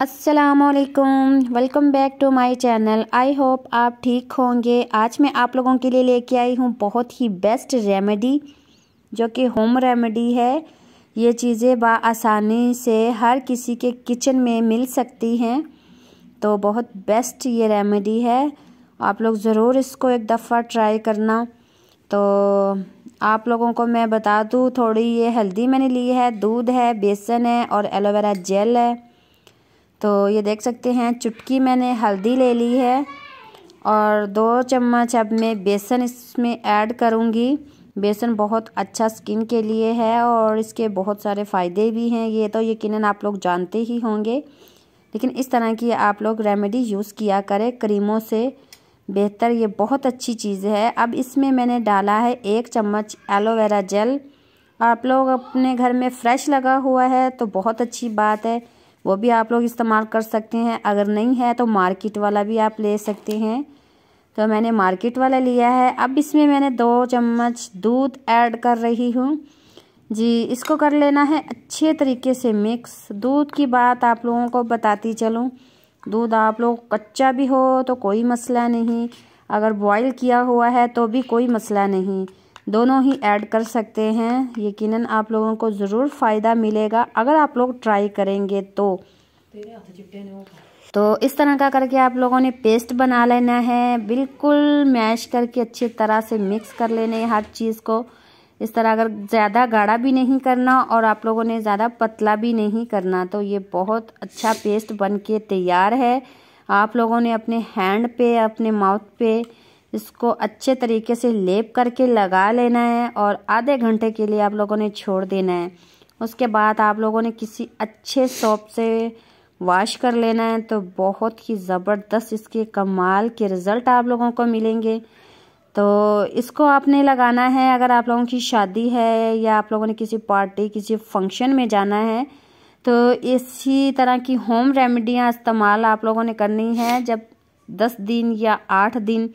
असलकम welcome back to my channel I hope आप ठीक होंगे आज मैं आप लोगों के लिए लेके आई हूँ बहुत ही बेस्ट रेमेडी जो कि होम रेमेडी है ये चीज़ें आसानी से हर किसी के किचन में मिल सकती हैं तो बहुत बेस्ट ये रेमेडी है आप लोग ज़रूर इसको एक दफ़ा ट्राई करना तो आप लोगों को मैं बता दूँ थोड़ी ये हल्दी मैंने ली है दूध है बेसन है और एलोवेरा जेल है तो ये देख सकते हैं चुटकी मैंने हल्दी ले ली है और दो चम्मच अब मैं बेसन इसमें ऐड करूँगी बेसन बहुत अच्छा स्किन के लिए है और इसके बहुत सारे फ़ायदे भी हैं ये तो यकीनन आप लोग जानते ही होंगे लेकिन इस तरह की आप लोग रेमेडी यूज़ किया करें क्रीमों से बेहतर ये बहुत अच्छी चीज़ है अब इसमें मैंने डाला है एक चम्मच एलोवेरा जेल आप लोग अपने घर में फ्रेश लगा हुआ है तो बहुत अच्छी बात है वो भी आप लोग इस्तेमाल कर सकते हैं अगर नहीं है तो मार्केट वाला भी आप ले सकते हैं तो मैंने मार्केट वाला लिया है अब इसमें मैंने दो चम्मच दूध ऐड कर रही हूँ जी इसको कर लेना है अच्छे तरीके से मिक्स दूध की बात आप लोगों को बताती चलूँ दूध आप लोग कच्चा भी हो तो कोई मसला नहीं अगर बॉईल किया हुआ है तो भी कोई मसला नहीं दोनों ही ऐड कर सकते हैं यकीनन आप लोगों को ज़रूर फ़ायदा मिलेगा अगर आप लोग ट्राई करेंगे तो तो इस तरह का करके आप लोगों ने पेस्ट बना लेना है बिल्कुल मैश करके अच्छी तरह से मिक्स कर लेने हर चीज़ को इस तरह अगर ज़्यादा गाढ़ा भी नहीं करना और आप लोगों ने ज़्यादा पतला भी नहीं करना तो ये बहुत अच्छा पेस्ट बन के तैयार है आप लोगों ने अपने हैंड पे अपने माउथ पे इसको अच्छे तरीके से लेप करके लगा लेना है और आधे घंटे के लिए आप लोगों ने छोड़ देना है उसके बाद आप लोगों ने किसी अच्छे सॉप से वॉश कर लेना है तो बहुत ही ज़बरदस्त इसके कमाल के रिज़ल्ट आप लोगों को मिलेंगे तो इसको आपने लगाना है अगर आप लोगों की शादी है या आप लोगों ने किसी पार्टी किसी फंक्शन में जाना है तो इसी तरह की होम रेमिडियाँ इस्तेमाल आप लोगों ने करनी है जब दस दिन या आठ दिन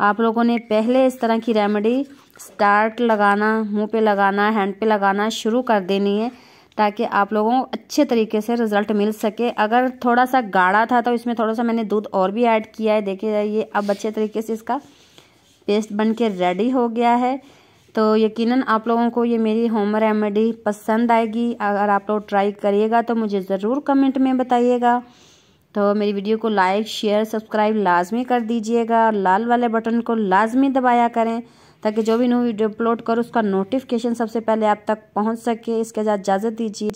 आप लोगों ने पहले इस तरह की रेमेडी स्टार्ट लगाना मुंह पे लगाना हैंड पे लगाना शुरू कर देनी है ताकि आप लोगों को अच्छे तरीके से रिज़ल्ट मिल सके अगर थोड़ा सा गाढ़ा था तो इसमें थोड़ा सा मैंने दूध और भी ऐड किया है देखिए ये अब अच्छे तरीके से इसका पेस्ट बन के रेडी हो गया है तो यकीनन आप लोगों को ये मेरी होम रेमेडी पसंद आएगी अगर आप लोग ट्राई करिएगा तो मुझे ज़रूर कमेंट में बताइएगा तो मेरी वीडियो को लाइक शेयर सब्सक्राइब लाजमी कर दीजिएगा और लाल वाले बटन को लाजमी दबाया करें ताकि जो भी न्यू वीडियो अपलोड करो उसका नोटिफिकेशन सबसे पहले आप तक पहुंच सके इसके साथ इजाज़त दीजिए